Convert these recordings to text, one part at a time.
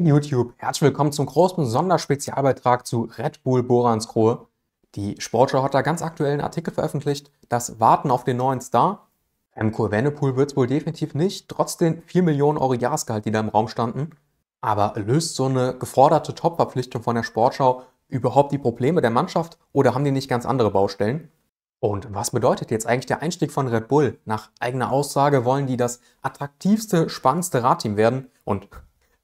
in YouTube. Herzlich willkommen zum großen Sonderspezialbeitrag zu Red Bull Boranskrohe. Die Sportschau hat da ganz aktuellen Artikel veröffentlicht, das Warten auf den neuen Star. Remco Venepool wird es wohl definitiv nicht, trotz den 4 Millionen Euro Jahresgehalt, die da im Raum standen. Aber löst so eine geforderte Top-Verpflichtung von der Sportschau überhaupt die Probleme der Mannschaft oder haben die nicht ganz andere Baustellen? Und was bedeutet jetzt eigentlich der Einstieg von Red Bull? Nach eigener Aussage wollen die das attraktivste, spannendste Radteam werden und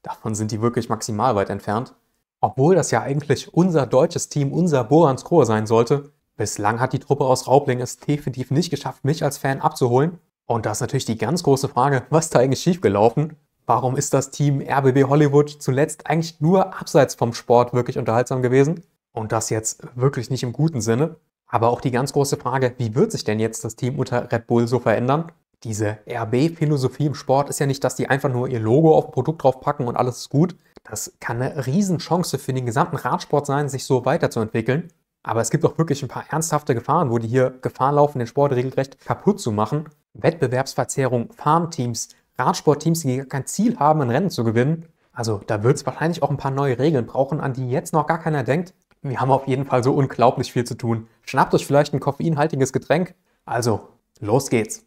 Davon sind die wirklich maximal weit entfernt. Obwohl das ja eigentlich unser deutsches Team, unser Borans Krohe sein sollte. Bislang hat die Truppe aus Raubling es definitiv nicht geschafft, mich als Fan abzuholen. Und da ist natürlich die ganz große Frage, was da eigentlich schiefgelaufen? Warum ist das Team RBB Hollywood zuletzt eigentlich nur abseits vom Sport wirklich unterhaltsam gewesen? Und das jetzt wirklich nicht im guten Sinne. Aber auch die ganz große Frage, wie wird sich denn jetzt das Team unter Red Bull so verändern? Diese RB-Philosophie im Sport ist ja nicht, dass die einfach nur ihr Logo auf ein Produkt drauf packen und alles ist gut. Das kann eine Riesenchance für den gesamten Radsport sein, sich so weiterzuentwickeln. Aber es gibt auch wirklich ein paar ernsthafte Gefahren, wo die hier Gefahr laufen, den Sport regelrecht kaputt zu machen. Wettbewerbsverzerrung, Farmteams, Radsportteams, die gar kein Ziel haben, ein Rennen zu gewinnen. Also da wird es wahrscheinlich auch ein paar neue Regeln brauchen, an die jetzt noch gar keiner denkt. Wir haben auf jeden Fall so unglaublich viel zu tun. Schnappt euch vielleicht ein koffeinhaltiges Getränk. Also, los geht's.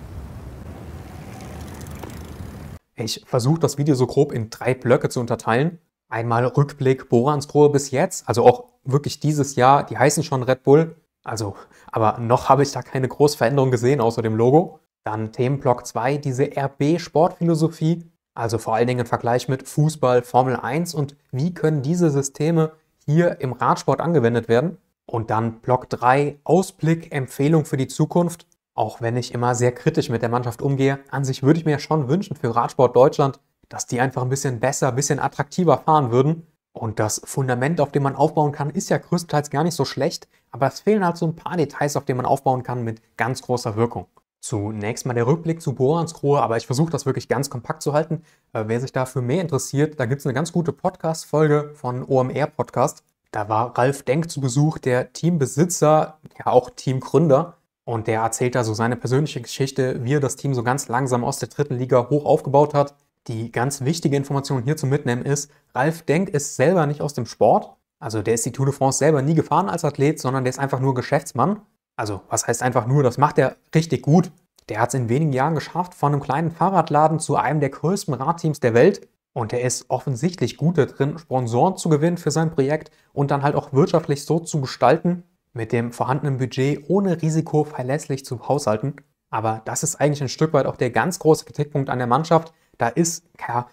Ich versuche das Video so grob in drei Blöcke zu unterteilen. Einmal Rückblick Boransprohe bis jetzt, also auch wirklich dieses Jahr, die heißen schon Red Bull, also, aber noch habe ich da keine große Veränderung gesehen außer dem Logo. Dann Themenblock 2, diese RB-Sportphilosophie, also vor allen Dingen im Vergleich mit Fußball, Formel 1 und wie können diese Systeme hier im Radsport angewendet werden. Und dann Block 3, Ausblick, Empfehlung für die Zukunft. Auch wenn ich immer sehr kritisch mit der Mannschaft umgehe, an sich würde ich mir schon wünschen für Radsport Deutschland, dass die einfach ein bisschen besser, ein bisschen attraktiver fahren würden. Und das Fundament, auf dem man aufbauen kann, ist ja größtenteils gar nicht so schlecht, aber es fehlen halt so ein paar Details, auf denen man aufbauen kann mit ganz großer Wirkung. Zunächst mal der Rückblick zu Bohransgrohe, aber ich versuche das wirklich ganz kompakt zu halten. Äh, wer sich dafür mehr interessiert, da gibt es eine ganz gute Podcast-Folge von OMR Podcast. Da war Ralf Denk zu Besuch, der Teambesitzer, ja auch Teamgründer. Und der erzählt da so seine persönliche Geschichte, wie er das Team so ganz langsam aus der dritten Liga hoch aufgebaut hat. Die ganz wichtige Information hier zu mitnehmen ist, Ralf Denk ist selber nicht aus dem Sport. Also der ist die Tour de France selber nie gefahren als Athlet, sondern der ist einfach nur Geschäftsmann. Also was heißt einfach nur, das macht er richtig gut. Der hat es in wenigen Jahren geschafft, von einem kleinen Fahrradladen zu einem der größten Radteams der Welt. Und er ist offensichtlich gut darin, Sponsoren zu gewinnen für sein Projekt und dann halt auch wirtschaftlich so zu gestalten, mit dem vorhandenen Budget ohne Risiko verlässlich zu haushalten. Aber das ist eigentlich ein Stück weit auch der ganz große Kritikpunkt an der Mannschaft. Da ist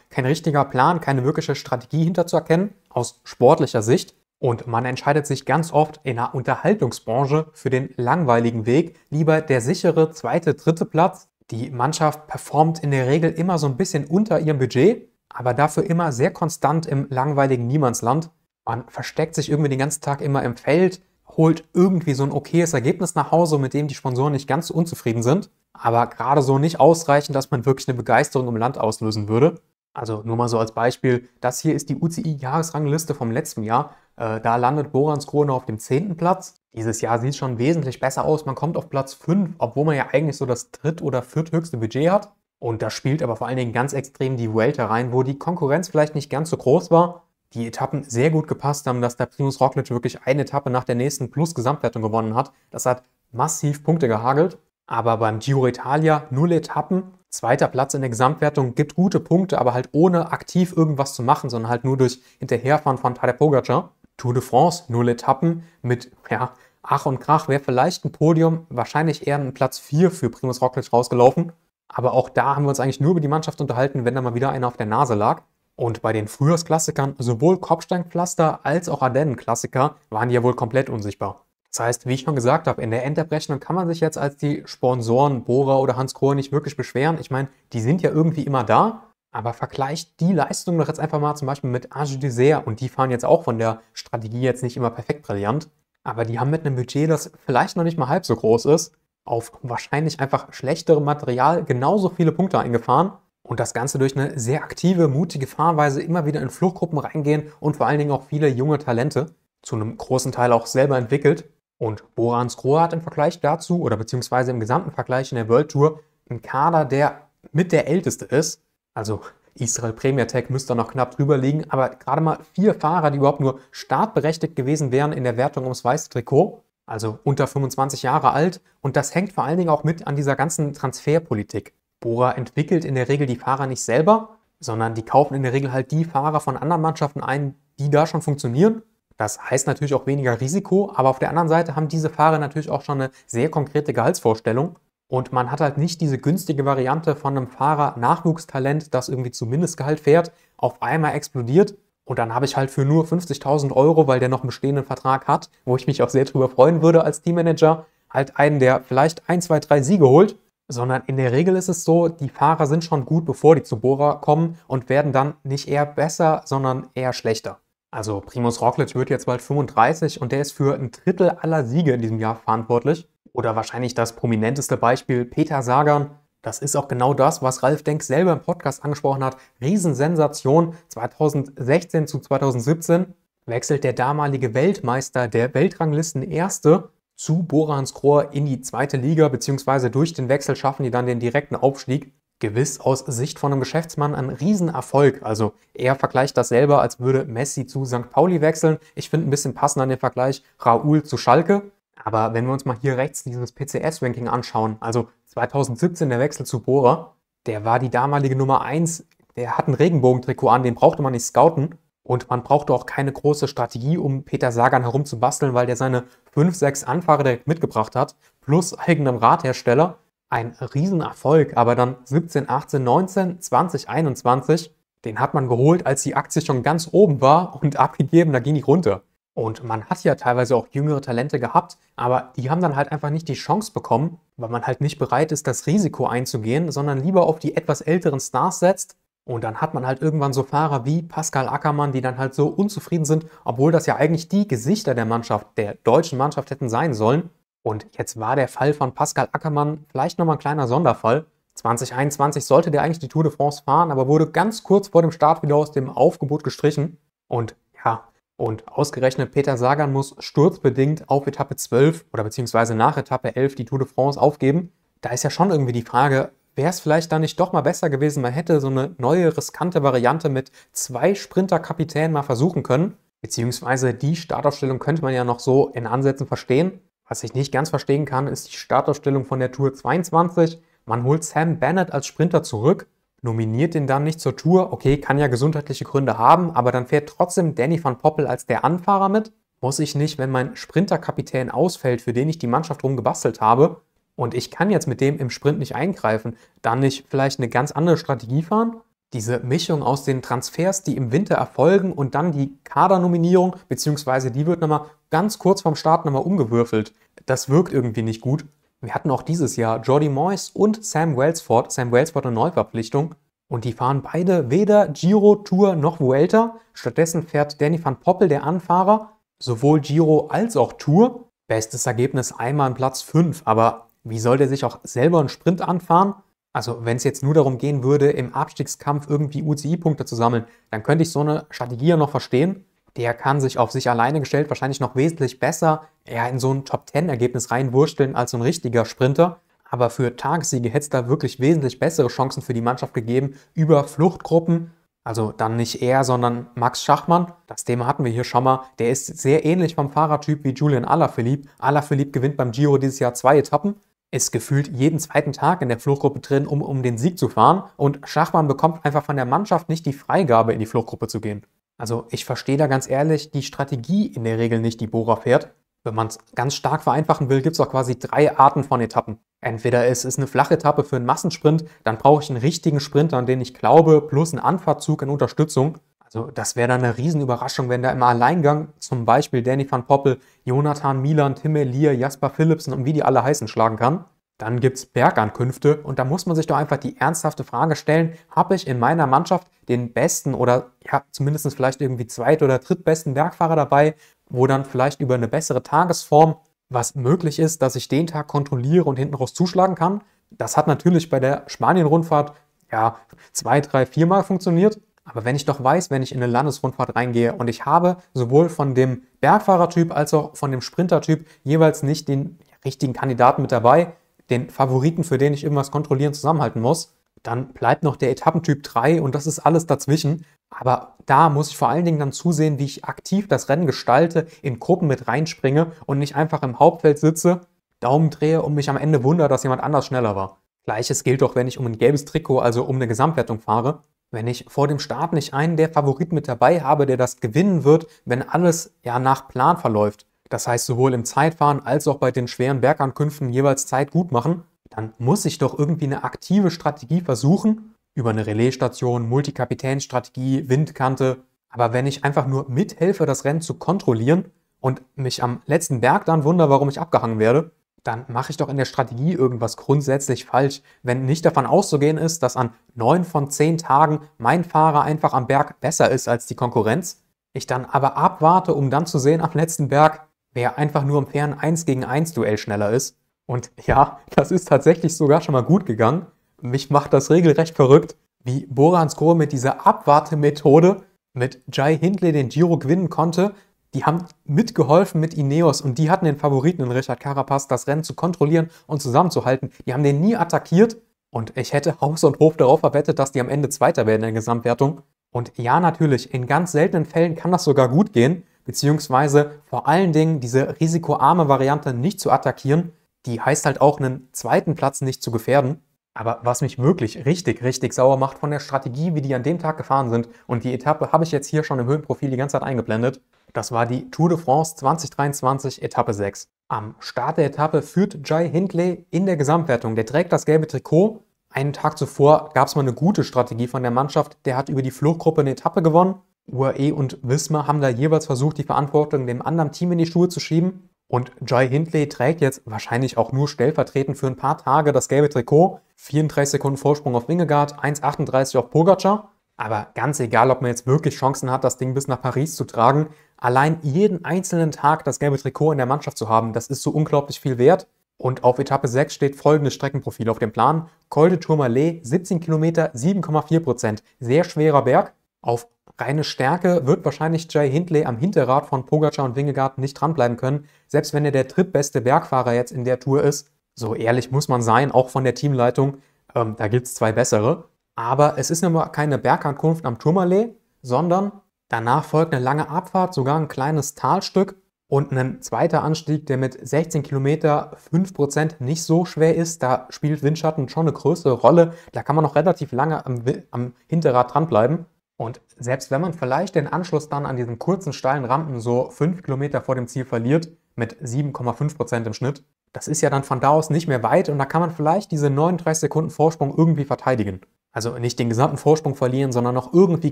kein richtiger Plan, keine wirkliche Strategie hinterzuerkennen, aus sportlicher Sicht. Und man entscheidet sich ganz oft in der Unterhaltungsbranche für den langweiligen Weg, lieber der sichere zweite, dritte Platz. Die Mannschaft performt in der Regel immer so ein bisschen unter ihrem Budget, aber dafür immer sehr konstant im langweiligen Niemandsland. Man versteckt sich irgendwie den ganzen Tag immer im Feld, holt irgendwie so ein okayes Ergebnis nach Hause, mit dem die Sponsoren nicht ganz so unzufrieden sind. Aber gerade so nicht ausreichend, dass man wirklich eine Begeisterung im Land auslösen würde. Also nur mal so als Beispiel, das hier ist die UCI-Jahresrangliste vom letzten Jahr. Äh, da landet Borans Krone auf dem 10. Platz. Dieses Jahr sieht schon wesentlich besser aus. Man kommt auf Platz 5, obwohl man ja eigentlich so das dritt- oder vierthöchste Budget hat. Und da spielt aber vor allen Dingen ganz extrem die Welt herein, wo die Konkurrenz vielleicht nicht ganz so groß war, die Etappen sehr gut gepasst haben, dass der Primus Roglic wirklich eine Etappe nach der nächsten plus Gesamtwertung gewonnen hat. Das hat massiv Punkte gehagelt. Aber beim Giro Italia null Etappen, zweiter Platz in der Gesamtwertung, gibt gute Punkte, aber halt ohne aktiv irgendwas zu machen, sondern halt nur durch Hinterherfahren von Tadej Pogacar. Tour de France null Etappen mit, ja, Ach und Krach wäre vielleicht ein Podium, wahrscheinlich eher ein Platz 4 für Primus Roglic rausgelaufen. Aber auch da haben wir uns eigentlich nur über die Mannschaft unterhalten, wenn da mal wieder einer auf der Nase lag. Und bei den Frühjahrsklassikern, sowohl Kopfsteinpflaster als auch Ardennenklassiker, waren die ja wohl komplett unsichtbar. Das heißt, wie ich schon gesagt habe, in der Endabrechnung kann man sich jetzt als die Sponsoren Bohrer oder Hans Krohe nicht wirklich beschweren. Ich meine, die sind ja irgendwie immer da, aber vergleicht die Leistung doch jetzt einfach mal zum Beispiel mit Age Dessert und die fahren jetzt auch von der Strategie jetzt nicht immer perfekt brillant. Aber die haben mit einem Budget, das vielleicht noch nicht mal halb so groß ist, auf wahrscheinlich einfach schlechterem Material genauso viele Punkte eingefahren und das Ganze durch eine sehr aktive, mutige Fahrweise immer wieder in Fluchtgruppen reingehen und vor allen Dingen auch viele junge Talente, zu einem großen Teil auch selber entwickelt. Und Boran Skroa hat im Vergleich dazu oder beziehungsweise im gesamten Vergleich in der World Tour einen Kader, der mit der älteste ist. Also Israel Premier Tech müsste noch knapp drüber liegen, aber gerade mal vier Fahrer, die überhaupt nur startberechtigt gewesen wären in der Wertung ums weiße Trikot, also unter 25 Jahre alt. Und das hängt vor allen Dingen auch mit an dieser ganzen Transferpolitik. Bohrer entwickelt in der Regel die Fahrer nicht selber, sondern die kaufen in der Regel halt die Fahrer von anderen Mannschaften ein, die da schon funktionieren. Das heißt natürlich auch weniger Risiko, aber auf der anderen Seite haben diese Fahrer natürlich auch schon eine sehr konkrete Gehaltsvorstellung. Und man hat halt nicht diese günstige Variante von einem Fahrer Nachwuchstalent, das irgendwie zu Mindestgehalt fährt, auf einmal explodiert. Und dann habe ich halt für nur 50.000 Euro, weil der noch einen bestehenden Vertrag hat, wo ich mich auch sehr drüber freuen würde als Teammanager, halt einen, der vielleicht ein, zwei, drei Siege holt sondern in der Regel ist es so, die Fahrer sind schon gut, bevor die zu Bora kommen und werden dann nicht eher besser, sondern eher schlechter. Also Primus Roglic wird jetzt bald 35 und der ist für ein Drittel aller Siege in diesem Jahr verantwortlich. Oder wahrscheinlich das prominenteste Beispiel Peter Sagan. Das ist auch genau das, was Ralf Denk selber im Podcast angesprochen hat. Riesensensation 2016 zu 2017 wechselt der damalige Weltmeister der Weltranglisten Erste zu Boranskrohr in die zweite Liga, beziehungsweise durch den Wechsel schaffen die dann den direkten Aufstieg. Gewiss aus Sicht von einem Geschäftsmann ein Riesenerfolg. Also er vergleicht das selber, als würde Messi zu St. Pauli wechseln. Ich finde ein bisschen passender an den Vergleich Raoul zu Schalke. Aber wenn wir uns mal hier rechts dieses PCS-Ranking anschauen, also 2017 der Wechsel zu Bora, der war die damalige Nummer 1. Der hat ein Regenbogentrikot an, den brauchte man nicht scouten. Und man brauchte auch keine große Strategie, um Peter Sagan herumzubasteln, weil der seine 5, 6 Anfahrer direkt mitgebracht hat, plus eigenem Radhersteller. Ein Riesenerfolg, aber dann 17, 18, 19, 20, 21, den hat man geholt, als die Aktie schon ganz oben war und abgegeben, da ging die runter. Und man hat ja teilweise auch jüngere Talente gehabt, aber die haben dann halt einfach nicht die Chance bekommen, weil man halt nicht bereit ist, das Risiko einzugehen, sondern lieber auf die etwas älteren Stars setzt und dann hat man halt irgendwann so Fahrer wie Pascal Ackermann, die dann halt so unzufrieden sind, obwohl das ja eigentlich die Gesichter der Mannschaft, der deutschen Mannschaft hätten sein sollen. Und jetzt war der Fall von Pascal Ackermann vielleicht nochmal ein kleiner Sonderfall. 2021 sollte der eigentlich die Tour de France fahren, aber wurde ganz kurz vor dem Start wieder aus dem Aufgebot gestrichen. Und ja, und ausgerechnet Peter Sagan muss sturzbedingt auf Etappe 12 oder beziehungsweise nach Etappe 11 die Tour de France aufgeben. Da ist ja schon irgendwie die Frage, wäre es vielleicht dann nicht doch mal besser gewesen, man hätte so eine neue riskante Variante mit zwei Sprinterkapitänen mal versuchen können. Beziehungsweise die Startaufstellung könnte man ja noch so in Ansätzen verstehen. Was ich nicht ganz verstehen kann, ist die Startaufstellung von der Tour 22. Man holt Sam Bennett als Sprinter zurück, nominiert ihn dann nicht zur Tour. Okay, kann ja gesundheitliche Gründe haben, aber dann fährt trotzdem Danny van Poppel als der Anfahrer mit. Muss ich nicht, wenn mein Sprinterkapitän ausfällt, für den ich die Mannschaft rumgebastelt habe, und ich kann jetzt mit dem im Sprint nicht eingreifen, dann nicht vielleicht eine ganz andere Strategie fahren? Diese Mischung aus den Transfers, die im Winter erfolgen und dann die Kadernominierung, beziehungsweise die wird nochmal ganz kurz vom Start nochmal umgewürfelt. Das wirkt irgendwie nicht gut. Wir hatten auch dieses Jahr Jordi Moyes und Sam Wellsford. Sam Wellsford eine Neuverpflichtung. Und die fahren beide weder Giro, Tour noch Vuelta. Stattdessen fährt Danny van Poppel, der Anfahrer, sowohl Giro als auch Tour. Bestes Ergebnis einmal an Platz 5, aber wie soll der sich auch selber einen Sprint anfahren? Also wenn es jetzt nur darum gehen würde, im Abstiegskampf irgendwie UCI-Punkte zu sammeln, dann könnte ich so eine Strategie ja noch verstehen. Der kann sich auf sich alleine gestellt wahrscheinlich noch wesentlich besser ja, in so ein Top-10-Ergebnis reinwursteln als so ein richtiger Sprinter. Aber für Tagessiege hätte es da wirklich wesentlich bessere Chancen für die Mannschaft gegeben über Fluchtgruppen. Also dann nicht er, sondern Max Schachmann. Das Thema hatten wir hier schon mal. Der ist sehr ähnlich vom Fahrertyp wie Julian Alaphilippe. Alaphilippe gewinnt beim Giro dieses Jahr zwei Etappen ist gefühlt jeden zweiten Tag in der Fluchtgruppe drin, um um den Sieg zu fahren. Und Schachmann bekommt einfach von der Mannschaft nicht die Freigabe, in die Fluchtgruppe zu gehen. Also ich verstehe da ganz ehrlich die Strategie in der Regel nicht, die Bora fährt. Wenn man es ganz stark vereinfachen will, gibt es auch quasi drei Arten von Etappen. Entweder es ist eine Flachetappe für einen Massensprint, dann brauche ich einen richtigen Sprinter, an den ich glaube, plus einen Anfahrtzug in Unterstützung. Also das wäre dann eine Riesenüberraschung, wenn da im Alleingang zum Beispiel Danny van Poppel, Jonathan Milan, Tim Elia, Jasper Philipsen und wie die alle heißen schlagen kann. Dann gibt es Bergankünfte und da muss man sich doch einfach die ernsthafte Frage stellen, habe ich in meiner Mannschaft den besten oder ja, zumindest vielleicht irgendwie zweit- oder drittbesten Bergfahrer dabei, wo dann vielleicht über eine bessere Tagesform was möglich ist, dass ich den Tag kontrolliere und hinten raus zuschlagen kann. Das hat natürlich bei der Spanien-Rundfahrt ja zwei, drei, viermal funktioniert. Aber wenn ich doch weiß, wenn ich in eine Landesrundfahrt reingehe und ich habe sowohl von dem Bergfahrertyp als auch von dem Sprintertyp jeweils nicht den richtigen Kandidaten mit dabei, den Favoriten, für den ich irgendwas kontrollieren, zusammenhalten muss, dann bleibt noch der Etappentyp 3 und das ist alles dazwischen. Aber da muss ich vor allen Dingen dann zusehen, wie ich aktiv das Rennen gestalte, in Gruppen mit reinspringe und nicht einfach im Hauptfeld sitze, Daumen drehe und mich am Ende wundere, dass jemand anders schneller war. Gleiches gilt doch, wenn ich um ein gelbes Trikot, also um eine Gesamtwertung fahre. Wenn ich vor dem Start nicht einen der Favoriten mit dabei habe, der das gewinnen wird, wenn alles ja nach Plan verläuft, das heißt sowohl im Zeitfahren als auch bei den schweren Bergankünften jeweils Zeit gut machen, dann muss ich doch irgendwie eine aktive Strategie versuchen, über eine Relaisstation, Multikapitänsstrategie, Windkante. Aber wenn ich einfach nur mithelfe, das Rennen zu kontrollieren und mich am letzten Berg dann wundere, warum ich abgehangen werde, dann mache ich doch in der Strategie irgendwas grundsätzlich falsch, wenn nicht davon auszugehen ist, dass an neun von zehn Tagen mein Fahrer einfach am Berg besser ist als die Konkurrenz, ich dann aber abwarte, um dann zu sehen am letzten Berg, wer einfach nur im fairen 1 gegen 1 Duell schneller ist. Und ja, das ist tatsächlich sogar schon mal gut gegangen. Mich macht das regelrecht verrückt, wie Borans Grohe mit dieser Abwartemethode mit Jai Hindley den Giro gewinnen konnte, die haben mitgeholfen mit Ineos und die hatten den Favoriten in Richard Carapaz, das Rennen zu kontrollieren und zusammenzuhalten. Die haben den nie attackiert und ich hätte Haus und Hof darauf verwettet, dass die am Ende Zweiter werden in der Gesamtwertung. Und ja, natürlich, in ganz seltenen Fällen kann das sogar gut gehen, beziehungsweise vor allen Dingen diese risikoarme Variante nicht zu attackieren, die heißt halt auch einen zweiten Platz nicht zu gefährden. Aber was mich wirklich richtig, richtig sauer macht von der Strategie, wie die an dem Tag gefahren sind, und die Etappe habe ich jetzt hier schon im Höhenprofil die ganze Zeit eingeblendet, das war die Tour de France 2023 Etappe 6. Am Start der Etappe führt Jai Hindley in der Gesamtwertung. Der trägt das gelbe Trikot. Einen Tag zuvor gab es mal eine gute Strategie von der Mannschaft. Der hat über die Fluchtgruppe eine Etappe gewonnen. UAE und Wismar haben da jeweils versucht, die Verantwortung dem anderen Team in die Schuhe zu schieben. Und Jai Hindley trägt jetzt wahrscheinlich auch nur stellvertretend für ein paar Tage das gelbe Trikot. 34 Sekunden Vorsprung auf Wingegaard, 1,38 auf Pogacar. Aber ganz egal, ob man jetzt wirklich Chancen hat, das Ding bis nach Paris zu tragen, allein jeden einzelnen Tag das gelbe Trikot in der Mannschaft zu haben, das ist so unglaublich viel wert. Und auf Etappe 6 steht folgendes Streckenprofil auf dem Plan. Col de Tourmalet, 17 Kilometer, 7,4%. Sehr schwerer Berg. Auf reine Stärke wird wahrscheinlich Jay Hindley am Hinterrad von Pogacar und Wingegaard nicht dranbleiben können, selbst wenn er der drittbeste Bergfahrer jetzt in der Tour ist. So ehrlich muss man sein, auch von der Teamleitung. Ähm, da gibt es zwei bessere. Aber es ist nun mal keine Bergankunft am Tourmalet, sondern Danach folgt eine lange Abfahrt, sogar ein kleines Talstück und ein zweiter Anstieg, der mit 16 Kilometer 5% nicht so schwer ist. Da spielt Windschatten schon eine größere Rolle. Da kann man noch relativ lange am, am Hinterrad dranbleiben. Und selbst wenn man vielleicht den Anschluss dann an diesen kurzen steilen Rampen so 5 Kilometer vor dem Ziel verliert, mit 7,5% im Schnitt, das ist ja dann von da aus nicht mehr weit und da kann man vielleicht diese 39 Sekunden Vorsprung irgendwie verteidigen. Also nicht den gesamten Vorsprung verlieren, sondern noch irgendwie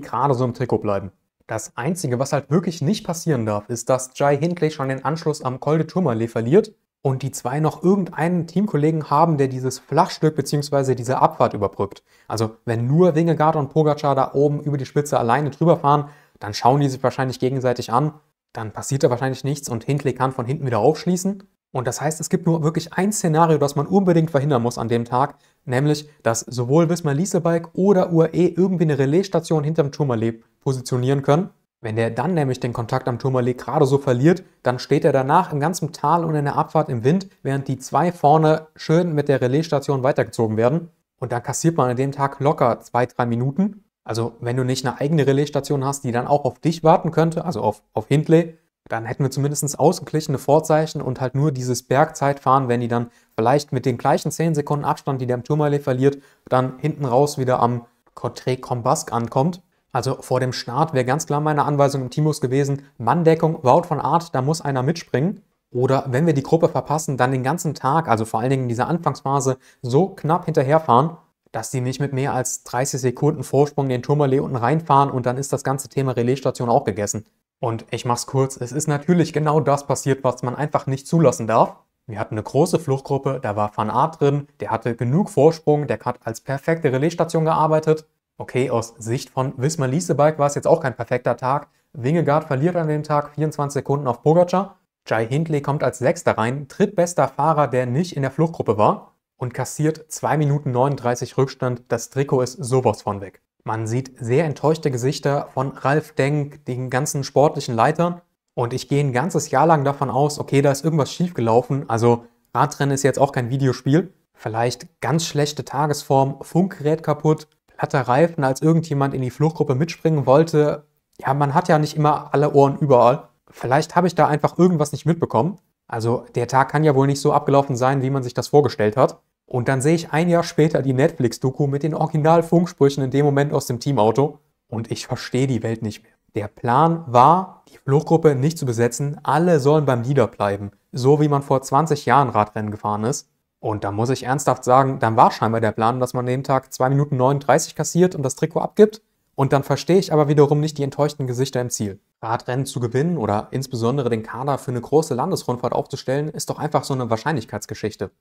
gerade so im Trikot bleiben. Das Einzige, was halt wirklich nicht passieren darf, ist, dass Jai Hindley schon den Anschluss am Col de Tourmalet verliert und die zwei noch irgendeinen Teamkollegen haben, der dieses Flachstück bzw. diese Abfahrt überbrückt. Also wenn nur Wingegaard und Pogacar da oben über die Spitze alleine drüber fahren, dann schauen die sich wahrscheinlich gegenseitig an, dann passiert da wahrscheinlich nichts und Hindley kann von hinten wieder aufschließen. Und das heißt, es gibt nur wirklich ein Szenario, das man unbedingt verhindern muss an dem Tag, nämlich, dass sowohl Wismar Liesebike oder UAE irgendwie eine Relaisstation hinterm Turm Tourmalet positionieren können. Wenn der dann nämlich den Kontakt am Tourmalet gerade so verliert, dann steht er danach im ganzen Tal und in der Abfahrt im Wind, während die zwei vorne schön mit der Relaisstation weitergezogen werden. Und da kassiert man an dem Tag locker zwei, drei Minuten. Also wenn du nicht eine eigene Relaisstation hast, die dann auch auf dich warten könnte, also auf, auf Hindley, dann hätten wir zumindest ausgeglichene Vorzeichen und halt nur dieses Bergzeitfahren, wenn die dann vielleicht mit den gleichen 10 Sekunden Abstand, die der am Tourmalet verliert, dann hinten raus wieder am Cotre Combasque ankommt. Also vor dem Start wäre ganz klar meine Anweisung im Timus gewesen, Manndeckung, Wout von Art, da muss einer mitspringen. Oder wenn wir die Gruppe verpassen, dann den ganzen Tag, also vor allen Dingen in dieser Anfangsphase, so knapp hinterherfahren, dass die nicht mit mehr als 30 Sekunden Vorsprung den Tourmalet unten reinfahren und dann ist das ganze Thema Relaisstation auch gegessen. Und ich mach's kurz, es ist natürlich genau das passiert, was man einfach nicht zulassen darf. Wir hatten eine große Fluchtgruppe, da war Van Art drin, der hatte genug Vorsprung, der hat als perfekte Relaisstation gearbeitet Okay, aus Sicht von Wismar Liesebike war es jetzt auch kein perfekter Tag. Wingegaard verliert an dem Tag 24 Sekunden auf Pogacar. Jai Hindley kommt als Sechster rein, drittbester Fahrer, der nicht in der Fluchtgruppe war und kassiert 2 Minuten 39 Rückstand. Das Trikot ist sowas von weg. Man sieht sehr enttäuschte Gesichter von Ralf Denk, den ganzen sportlichen Leitern. Und ich gehe ein ganzes Jahr lang davon aus, okay, da ist irgendwas schiefgelaufen. Also Radrennen ist jetzt auch kein Videospiel. Vielleicht ganz schlechte Tagesform, Funkgerät kaputt, platter Reifen, als irgendjemand in die Fluchtgruppe mitspringen wollte, ja, man hat ja nicht immer alle Ohren überall. Vielleicht habe ich da einfach irgendwas nicht mitbekommen. Also der Tag kann ja wohl nicht so abgelaufen sein, wie man sich das vorgestellt hat. Und dann sehe ich ein Jahr später die Netflix-Doku mit den Original-Funksprüchen in dem Moment aus dem Teamauto und ich verstehe die Welt nicht mehr. Der Plan war, die Fluchtgruppe nicht zu besetzen, alle sollen beim Leader bleiben, so wie man vor 20 Jahren Radrennen gefahren ist. Und da muss ich ernsthaft sagen, dann war scheinbar der Plan, dass man jeden Tag 2 Minuten 39 kassiert und das Trikot abgibt. Und dann verstehe ich aber wiederum nicht die enttäuschten Gesichter im Ziel. Radrennen zu gewinnen oder insbesondere den Kader für eine große Landesrundfahrt aufzustellen, ist doch einfach so eine Wahrscheinlichkeitsgeschichte.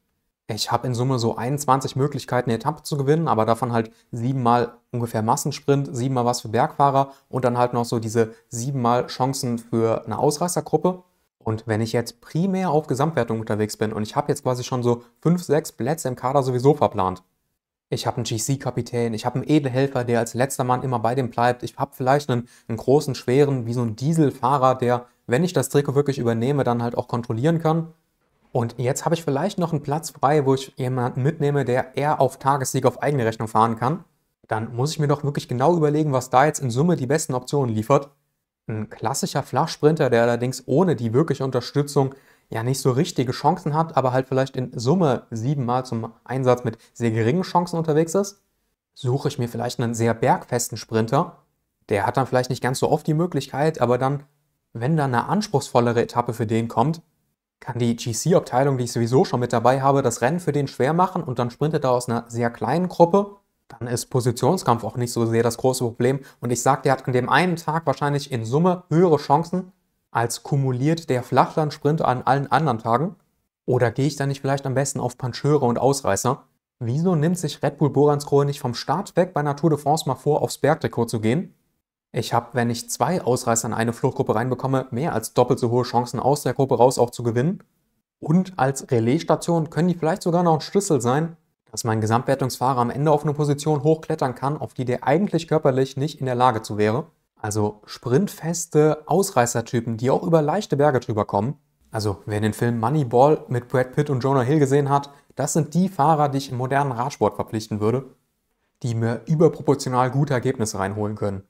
Ich habe in Summe so 21 Möglichkeiten, eine Etappe zu gewinnen, aber davon halt siebenmal ungefähr Massensprint, siebenmal was für Bergfahrer und dann halt noch so diese siebenmal Chancen für eine Ausreißergruppe. Und wenn ich jetzt primär auf Gesamtwertung unterwegs bin und ich habe jetzt quasi schon so 5, 6 Plätze im Kader sowieso verplant. Ich habe einen GC-Kapitän, ich habe einen Edelhelfer, der als letzter Mann immer bei dem bleibt. Ich habe vielleicht einen, einen großen, schweren, wie so ein Dieselfahrer, der, wenn ich das Trikot wirklich übernehme, dann halt auch kontrollieren kann. Und jetzt habe ich vielleicht noch einen Platz frei, wo ich jemanden mitnehme, der eher auf Tagessieg auf eigene Rechnung fahren kann. Dann muss ich mir doch wirklich genau überlegen, was da jetzt in Summe die besten Optionen liefert ein klassischer Flachsprinter, der allerdings ohne die wirkliche Unterstützung ja nicht so richtige Chancen hat, aber halt vielleicht in Summe siebenmal zum Einsatz mit sehr geringen Chancen unterwegs ist, suche ich mir vielleicht einen sehr bergfesten Sprinter. Der hat dann vielleicht nicht ganz so oft die Möglichkeit, aber dann, wenn dann eine anspruchsvollere Etappe für den kommt, kann die GC-Abteilung, die ich sowieso schon mit dabei habe, das Rennen für den schwer machen und dann sprintet er aus einer sehr kleinen Gruppe dann ist Positionskampf auch nicht so sehr das große Problem. Und ich sage, der hat an dem einen Tag wahrscheinlich in Summe höhere Chancen als kumuliert der Flachlandsprint an allen anderen Tagen. Oder gehe ich dann nicht vielleicht am besten auf Pancheure und Ausreißer? Wieso nimmt sich Red Bull Boranskrohe nicht vom Start weg bei Natur de France mal vor, aufs Bergdekor zu gehen? Ich habe, wenn ich zwei Ausreißer in eine Fluchtgruppe reinbekomme, mehr als doppelt so hohe Chancen, aus der Gruppe raus auch zu gewinnen. Und als Relaisstation können die vielleicht sogar noch ein Schlüssel sein, dass mein Gesamtwertungsfahrer am Ende auf eine Position hochklettern kann, auf die der eigentlich körperlich nicht in der Lage zu wäre. Also sprintfeste Ausreißertypen, die auch über leichte Berge drüber kommen. Also wer den Film Moneyball mit Brad Pitt und Jonah Hill gesehen hat, das sind die Fahrer, die ich im modernen Radsport verpflichten würde, die mir überproportional gute Ergebnisse reinholen können.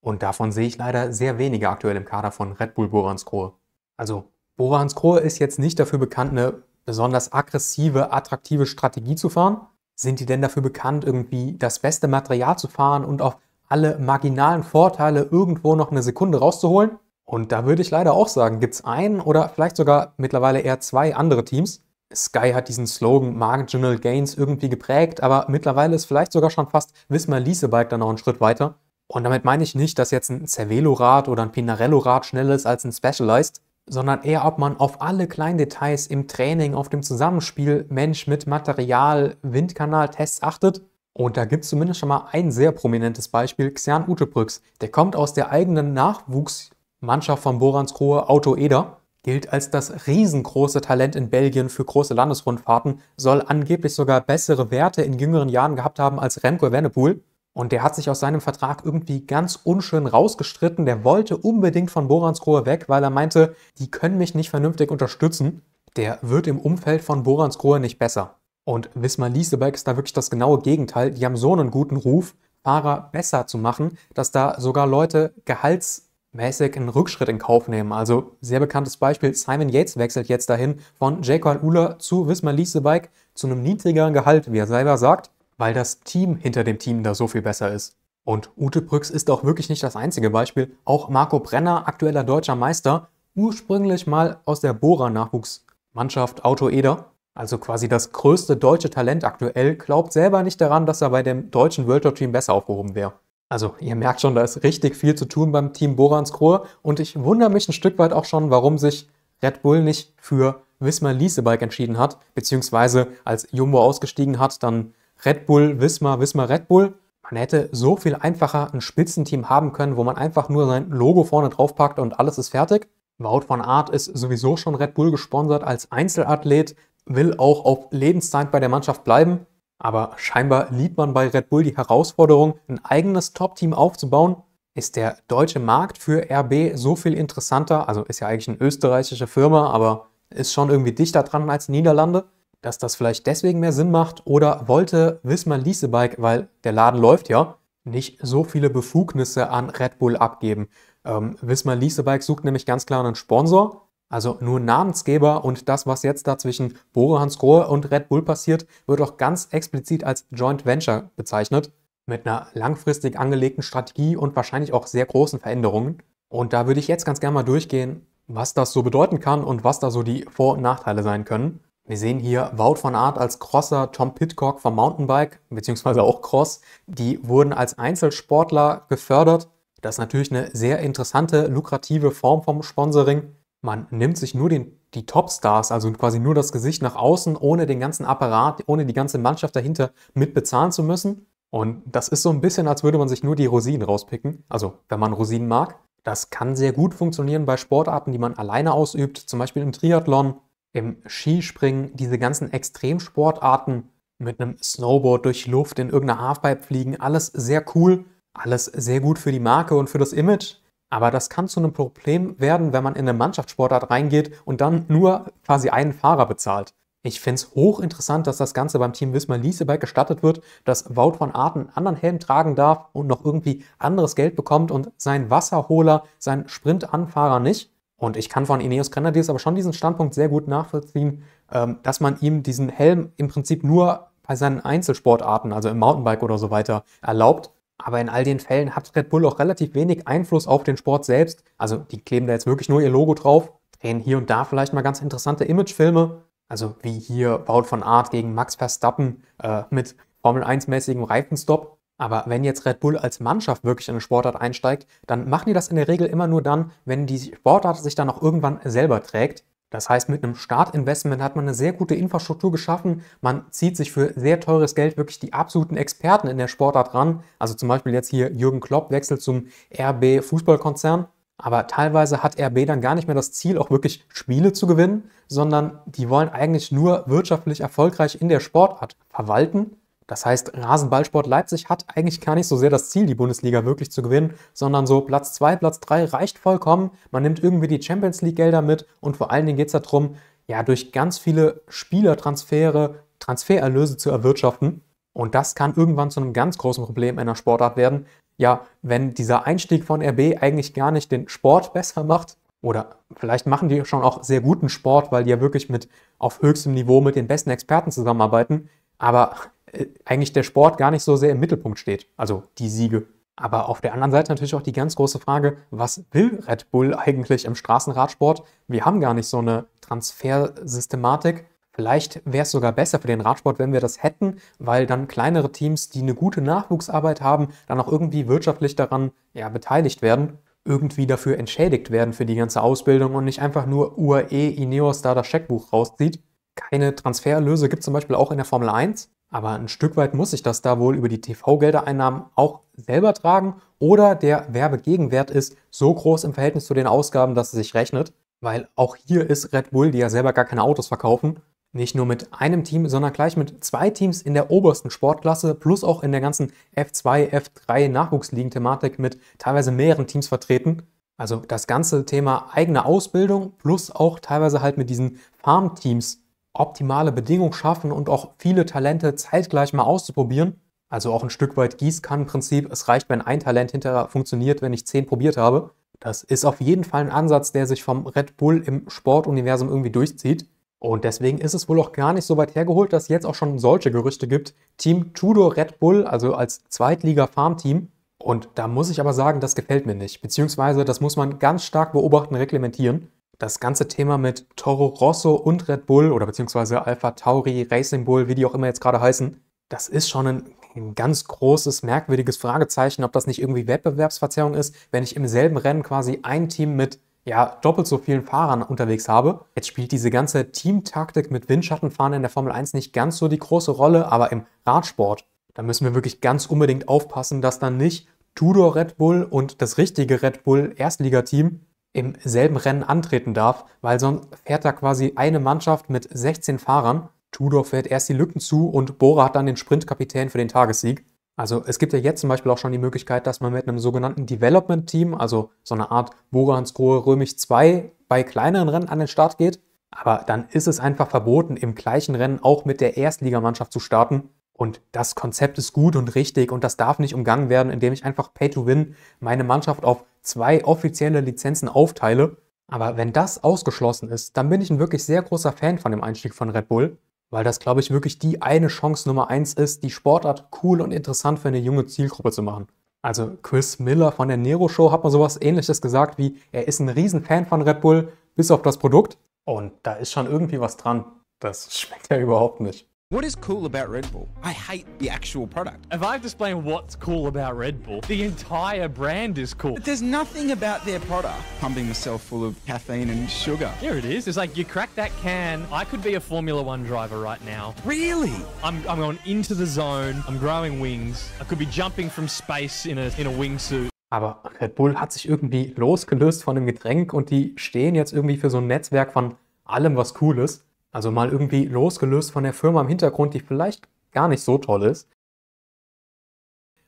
Und davon sehe ich leider sehr wenige aktuell im Kader von Red Bull Boranskrohe. Also Boranskrohe ist jetzt nicht dafür bekannt, eine besonders aggressive, attraktive Strategie zu fahren? Sind die denn dafür bekannt, irgendwie das beste Material zu fahren und auf alle marginalen Vorteile irgendwo noch eine Sekunde rauszuholen? Und da würde ich leider auch sagen, gibt es einen oder vielleicht sogar mittlerweile eher zwei andere Teams. Sky hat diesen Slogan Marginal Gains irgendwie geprägt, aber mittlerweile ist vielleicht sogar schon fast Wismar Liesebike dann noch einen Schritt weiter. Und damit meine ich nicht, dass jetzt ein Cervelo-Rad oder ein Pinarello-Rad schneller ist als ein Specialized sondern eher, ob man auf alle kleinen Details im Training, auf dem Zusammenspiel Mensch mit Material, Windkanal, Tests achtet. Und da gibt es zumindest schon mal ein sehr prominentes Beispiel, Xian Utebrücks. Der kommt aus der eigenen Nachwuchsmannschaft von Boransruhe, Auto Eder, gilt als das riesengroße Talent in Belgien für große Landesrundfahrten, soll angeblich sogar bessere Werte in jüngeren Jahren gehabt haben als Remco Evenepoel. Und der hat sich aus seinem Vertrag irgendwie ganz unschön rausgestritten. Der wollte unbedingt von Boranskrohe weg, weil er meinte, die können mich nicht vernünftig unterstützen. Der wird im Umfeld von Boranskrohe nicht besser. Und Wismar Liesebeck ist da wirklich das genaue Gegenteil. Die haben so einen guten Ruf, Fahrer besser zu machen, dass da sogar Leute gehaltsmäßig einen Rückschritt in Kauf nehmen. Also sehr bekanntes Beispiel, Simon Yates wechselt jetzt dahin von Jacob Uhler zu Wismar Liesebeck zu einem niedrigeren Gehalt, wie er selber sagt weil das Team hinter dem Team da so viel besser ist. Und Ute Brüx ist auch wirklich nicht das einzige Beispiel. Auch Marco Brenner, aktueller deutscher Meister, ursprünglich mal aus der Bora-Nachwuchsmannschaft Auto Eder, also quasi das größte deutsche Talent aktuell, glaubt selber nicht daran, dass er bei dem deutschen World Tour Team besser aufgehoben wäre. Also ihr merkt schon, da ist richtig viel zu tun beim Team Borans Krohe und ich wundere mich ein Stück weit auch schon, warum sich Red Bull nicht für Wismar Liesebike entschieden hat, beziehungsweise als Jumbo ausgestiegen hat, dann Red Bull, Wismar, Wismar, Red Bull. Man hätte so viel einfacher ein Spitzenteam haben können, wo man einfach nur sein Logo vorne draufpackt und alles ist fertig. Wout von Art ist sowieso schon Red Bull gesponsert als Einzelathlet, will auch auf Lebenszeit bei der Mannschaft bleiben. Aber scheinbar liebt man bei Red Bull die Herausforderung, ein eigenes Top-Team aufzubauen. Ist der deutsche Markt für RB so viel interessanter? Also ist ja eigentlich eine österreichische Firma, aber ist schon irgendwie dichter dran als Niederlande dass das vielleicht deswegen mehr Sinn macht oder wollte Wismar Liesebike, weil der Laden läuft ja, nicht so viele Befugnisse an Red Bull abgeben. Ähm, Wismar Liesebike sucht nämlich ganz klar einen Sponsor, also nur Namensgeber und das, was jetzt da zwischen Bore Hansgrohe und Red Bull passiert, wird auch ganz explizit als Joint Venture bezeichnet, mit einer langfristig angelegten Strategie und wahrscheinlich auch sehr großen Veränderungen. Und da würde ich jetzt ganz gerne mal durchgehen, was das so bedeuten kann und was da so die Vor- und Nachteile sein können. Wir sehen hier Wout von Art als Crosser, Tom Pitcock vom Mountainbike, beziehungsweise auch Cross. Die wurden als Einzelsportler gefördert. Das ist natürlich eine sehr interessante, lukrative Form vom Sponsoring. Man nimmt sich nur den, die Topstars, also quasi nur das Gesicht nach außen, ohne den ganzen Apparat, ohne die ganze Mannschaft dahinter mitbezahlen zu müssen. Und das ist so ein bisschen, als würde man sich nur die Rosinen rauspicken. Also, wenn man Rosinen mag. Das kann sehr gut funktionieren bei Sportarten, die man alleine ausübt, zum Beispiel im Triathlon im Skispringen, diese ganzen Extremsportarten mit einem Snowboard durch Luft in irgendeiner Halfpipe fliegen, alles sehr cool, alles sehr gut für die Marke und für das Image. Aber das kann zu einem Problem werden, wenn man in eine Mannschaftssportart reingeht und dann nur quasi einen Fahrer bezahlt. Ich finde es hochinteressant, dass das Ganze beim Team Wismar Liesebike gestattet wird, dass Wout von Arten einen anderen Helm tragen darf und noch irgendwie anderes Geld bekommt und sein Wasserholer, sein Sprintanfahrer nicht. Und ich kann von Ineos Grenadiers aber schon diesen Standpunkt sehr gut nachvollziehen, ähm, dass man ihm diesen Helm im Prinzip nur bei seinen Einzelsportarten, also im Mountainbike oder so weiter, erlaubt. Aber in all den Fällen hat Red Bull auch relativ wenig Einfluss auf den Sport selbst. Also die kleben da jetzt wirklich nur ihr Logo drauf, drehen hier und da vielleicht mal ganz interessante Imagefilme. Also wie hier Wout von Art gegen Max Verstappen äh, mit Formel 1-mäßigem Reifenstopp. Aber wenn jetzt Red Bull als Mannschaft wirklich in eine Sportart einsteigt, dann machen die das in der Regel immer nur dann, wenn die Sportart sich dann auch irgendwann selber trägt. Das heißt, mit einem Startinvestment hat man eine sehr gute Infrastruktur geschaffen. Man zieht sich für sehr teures Geld wirklich die absoluten Experten in der Sportart ran. Also zum Beispiel jetzt hier Jürgen Klopp wechselt zum RB Fußballkonzern. Aber teilweise hat RB dann gar nicht mehr das Ziel, auch wirklich Spiele zu gewinnen, sondern die wollen eigentlich nur wirtschaftlich erfolgreich in der Sportart verwalten das heißt, Rasenballsport Leipzig hat eigentlich gar nicht so sehr das Ziel, die Bundesliga wirklich zu gewinnen, sondern so Platz 2, Platz 3 reicht vollkommen. Man nimmt irgendwie die Champions League-Gelder mit und vor allen Dingen geht es darum, ja, durch ganz viele Spielertransfere Transfererlöse zu erwirtschaften. Und das kann irgendwann zu einem ganz großen Problem in einer Sportart werden. Ja, wenn dieser Einstieg von RB eigentlich gar nicht den Sport besser macht, oder vielleicht machen die schon auch sehr guten Sport, weil die ja wirklich mit auf höchstem Niveau mit den besten Experten zusammenarbeiten. Aber äh, eigentlich der Sport gar nicht so sehr im Mittelpunkt steht, also die Siege. Aber auf der anderen Seite natürlich auch die ganz große Frage, was will Red Bull eigentlich im Straßenradsport? Wir haben gar nicht so eine Transfersystematik. Vielleicht wäre es sogar besser für den Radsport, wenn wir das hätten, weil dann kleinere Teams, die eine gute Nachwuchsarbeit haben, dann auch irgendwie wirtschaftlich daran ja, beteiligt werden, irgendwie dafür entschädigt werden für die ganze Ausbildung und nicht einfach nur UAE Ineos da das Scheckbuch rauszieht. Keine Transferlöse gibt es zum Beispiel auch in der Formel 1. Aber ein Stück weit muss ich das da wohl über die TV-Geldereinnahmen auch selber tragen oder der Werbegegenwert ist so groß im Verhältnis zu den Ausgaben, dass es sich rechnet. Weil auch hier ist Red Bull, die ja selber gar keine Autos verkaufen, nicht nur mit einem Team, sondern gleich mit zwei Teams in der obersten Sportklasse plus auch in der ganzen F2, F3 Nachwuchsligen-Thematik mit teilweise mehreren Teams vertreten. Also das ganze Thema eigene Ausbildung plus auch teilweise halt mit diesen Farmteams optimale Bedingungen schaffen und auch viele Talente zeitgleich mal auszuprobieren. Also auch ein Stück weit Gießkannenprinzip. Es reicht, wenn ein Talent hinterher funktioniert, wenn ich zehn probiert habe. Das ist auf jeden Fall ein Ansatz, der sich vom Red Bull im Sportuniversum irgendwie durchzieht. Und deswegen ist es wohl auch gar nicht so weit hergeholt, dass es jetzt auch schon solche Gerüchte gibt. Team Tudor Red Bull, also als Zweitliga-Farmteam. Und da muss ich aber sagen, das gefällt mir nicht. Beziehungsweise, das muss man ganz stark beobachten, reglementieren das ganze Thema mit Toro Rosso und Red Bull oder beziehungsweise Alpha Tauri, Racing Bull, wie die auch immer jetzt gerade heißen, das ist schon ein, ein, ganz großes, merkwürdiges Fragezeichen, ob das nicht irgendwie Wettbewerbsverzerrung ist, wenn ich im selben Rennen quasi ein Team mit ja, doppelt so vielen Fahrern unterwegs habe. Jetzt spielt diese ganze Teamtaktik mit Windschattenfahren in der Formel 1 nicht ganz so die große Rolle, aber im Radsport, da müssen wir wirklich ganz unbedingt aufpassen, dass dann nicht Tudor Red Bull und das richtige Red Bull Erstligateam im selben Rennen antreten darf, weil sonst fährt da quasi eine Mannschaft mit 16 Fahrern. Tudor fährt erst die Lücken zu und Bora hat dann den Sprintkapitän für den Tagessieg. Also es gibt ja jetzt zum Beispiel auch schon die Möglichkeit, dass man mit einem sogenannten Development Team, also so eine Art Bora Hans Grohe Römig 2 bei kleineren Rennen an den Start geht. Aber dann ist es einfach verboten, im gleichen Rennen auch mit der Erstligamannschaft zu starten. Und das Konzept ist gut und richtig und das darf nicht umgangen werden, indem ich einfach Pay to Win meine Mannschaft auf zwei offizielle Lizenzen aufteile. Aber wenn das ausgeschlossen ist, dann bin ich ein wirklich sehr großer Fan von dem Einstieg von Red Bull, weil das, glaube ich, wirklich die eine Chance Nummer eins ist, die Sportart cool und interessant für eine junge Zielgruppe zu machen. Also Chris Miller von der Nero Show hat mal sowas ähnliches gesagt wie, er ist ein Riesenfan von Red Bull, bis auf das Produkt. Und da ist schon irgendwie was dran. Das schmeckt ja überhaupt nicht. What is cool about Red Bull? I hate the actual product. If I have to explain what's cool about Red Bull, the entire brand is cool. But there's nothing about their product. Pumping myself full of caffeine and sugar. There it is. It's like you crack that can. I could be a Formula One driver right now. Really? I'm, I'm going into the zone. I'm growing wings. I could be jumping from space in a, in a wingsuit. Aber Red Bull hat sich irgendwie losgelöst von dem Getränk und die stehen jetzt irgendwie für so ein Netzwerk von allem, was cool ist. Also mal irgendwie losgelöst von der Firma im Hintergrund, die vielleicht gar nicht so toll ist.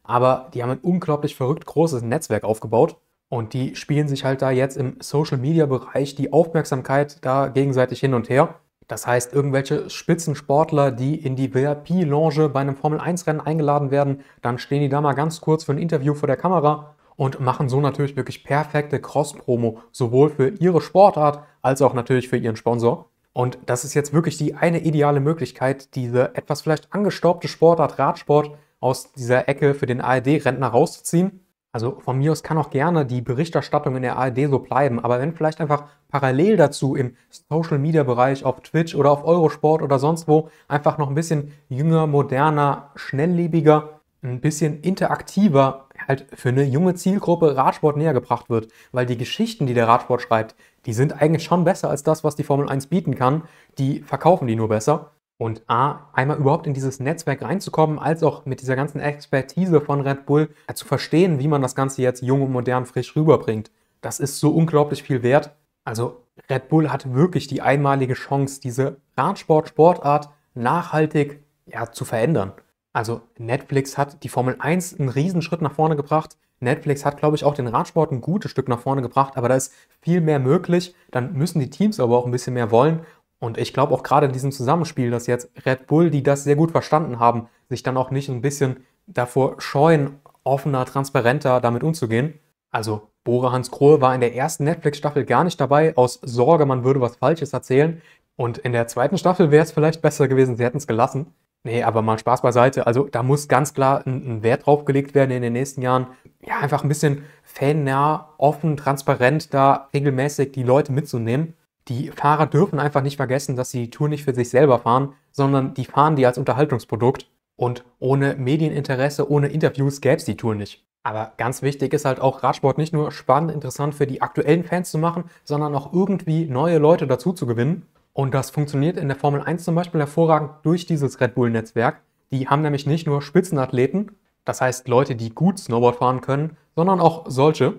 Aber die haben ein unglaublich verrückt großes Netzwerk aufgebaut und die spielen sich halt da jetzt im Social-Media-Bereich die Aufmerksamkeit da gegenseitig hin und her. Das heißt, irgendwelche Spitzensportler, die in die VIP-Lounge bei einem Formel-1-Rennen eingeladen werden, dann stehen die da mal ganz kurz für ein Interview vor der Kamera und machen so natürlich wirklich perfekte Cross-Promo, sowohl für ihre Sportart als auch natürlich für ihren Sponsor. Und das ist jetzt wirklich die eine ideale Möglichkeit, diese etwas vielleicht angestaubte Sportart Radsport aus dieser Ecke für den ARD-Rentner rauszuziehen. Also von mir aus kann auch gerne die Berichterstattung in der ARD so bleiben, aber wenn vielleicht einfach parallel dazu im Social Media Bereich auf Twitch oder auf Eurosport oder sonst wo einfach noch ein bisschen jünger, moderner, schnelllebiger, ein bisschen interaktiver halt für eine junge Zielgruppe Radsport näher gebracht wird, weil die Geschichten, die der Radsport schreibt, die sind eigentlich schon besser als das, was die Formel 1 bieten kann. Die verkaufen die nur besser. Und A, einmal überhaupt in dieses Netzwerk reinzukommen, als auch mit dieser ganzen Expertise von Red Bull äh, zu verstehen, wie man das Ganze jetzt jung und modern frisch rüberbringt. Das ist so unglaublich viel wert. Also Red Bull hat wirklich die einmalige Chance, diese Radsport-Sportart nachhaltig ja, zu verändern. Also Netflix hat die Formel 1 einen Riesenschritt nach vorne gebracht. Netflix hat, glaube ich, auch den Radsport ein gutes Stück nach vorne gebracht, aber da ist viel mehr möglich. Dann müssen die Teams aber auch ein bisschen mehr wollen. Und ich glaube auch gerade in diesem Zusammenspiel, dass jetzt Red Bull, die das sehr gut verstanden haben, sich dann auch nicht ein bisschen davor scheuen, offener, transparenter damit umzugehen. Also Bora Hans Krohe war in der ersten Netflix-Staffel gar nicht dabei, aus Sorge, man würde was Falsches erzählen. Und in der zweiten Staffel wäre es vielleicht besser gewesen, sie hätten es gelassen. Nee, aber mal Spaß beiseite. Also da muss ganz klar ein, ein Wert drauf gelegt werden in den nächsten Jahren. Ja, einfach ein bisschen fannah, offen, transparent da regelmäßig die Leute mitzunehmen. Die Fahrer dürfen einfach nicht vergessen, dass sie die Tour nicht für sich selber fahren, sondern die fahren die als Unterhaltungsprodukt. Und ohne Medieninteresse, ohne Interviews gäbe es die Tour nicht. Aber ganz wichtig ist halt auch, Radsport nicht nur spannend, interessant für die aktuellen Fans zu machen, sondern auch irgendwie neue Leute dazu zu gewinnen. Und das funktioniert in der Formel 1 zum Beispiel hervorragend durch dieses Red Bull-Netzwerk. Die haben nämlich nicht nur Spitzenathleten, das heißt Leute, die gut Snowboard fahren können, sondern auch solche.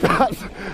Das,